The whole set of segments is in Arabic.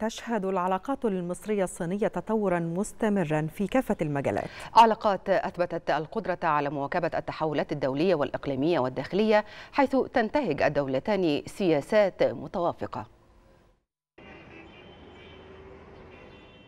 تشهد العلاقات المصرية الصينية تطورا مستمرا في كافة المجالات علاقات أثبتت القدرة على مواكبة التحولات الدولية والإقليمية والداخلية حيث تنتهج الدولتان سياسات متوافقة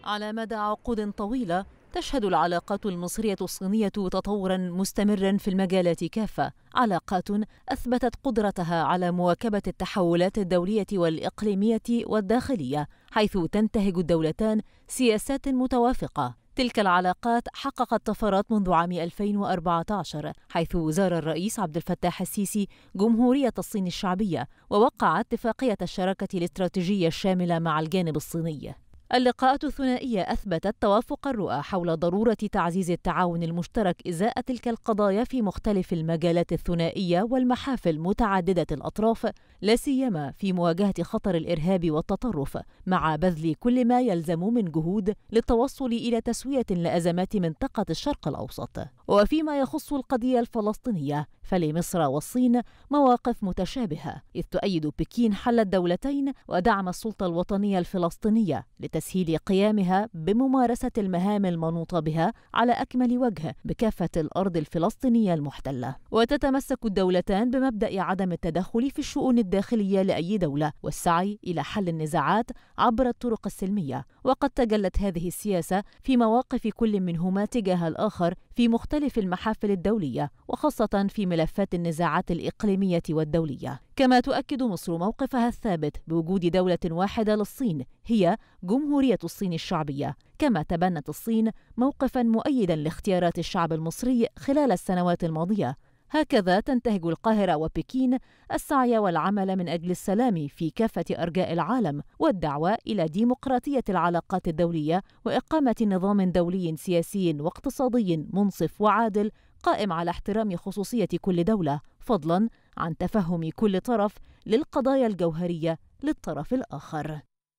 على مدى عقود طويلة تشهد العلاقات المصرية الصينية تطورا مستمرا في المجالات كافة، علاقات أثبتت قدرتها على مواكبة التحولات الدولية والإقليمية والداخلية، حيث تنتهج الدولتان سياسات متوافقة تلك العلاقات حققت طفرات منذ عام 2014 حيث زار الرئيس عبد الفتاح السيسي جمهورية الصين الشعبية ووقع اتفاقية الشراكة الاستراتيجية الشاملة مع الجانب الصيني اللقاءات الثنائية أثبتت توافق الرؤى حول ضرورة تعزيز التعاون المشترك إزاء تلك القضايا في مختلف المجالات الثنائية والمحافل متعددة الأطراف لا سيما في مواجهة خطر الإرهاب والتطرف مع بذل كل ما يلزم من جهود للتوصل إلى تسوية لأزمات منطقة الشرق الأوسط وفيما يخص القضية الفلسطينية فلمصر والصين مواقف متشابهة إذ تؤيد بكين حل الدولتين ودعم السلطة الوطنية الفلسطينية لتسهيل قيامها بممارسة المهام المنوطة بها على أكمل وجه بكافة الأرض الفلسطينية المحتلة وتتمسك الدولتان بمبدأ عدم التدخل في الشؤون الداخلية لأي دولة والسعي إلى حل النزاعات عبر الطرق السلمية وقد تجلت هذه السياسة في مواقف كل منهما تجاه الآخر في مختلف مختلف المحافل الدولية وخاصة في ملفات النزاعات الإقليمية والدولية كما تؤكد مصر موقفها الثابت بوجود دولة واحدة للصين هي جمهورية الصين الشعبية كما تبنت الصين موقفا مؤيدا لاختيارات الشعب المصري خلال السنوات الماضية هكذا تنتهج القاهرة وبكين السعي والعمل من أجل السلام في كافة أرجاء العالم والدعوة إلى ديمقراطية العلاقات الدولية وإقامة نظام دولي سياسي واقتصادي منصف وعادل قائم على احترام خصوصية كل دولة فضلا عن تفهم كل طرف للقضايا الجوهرية للطرف الآخر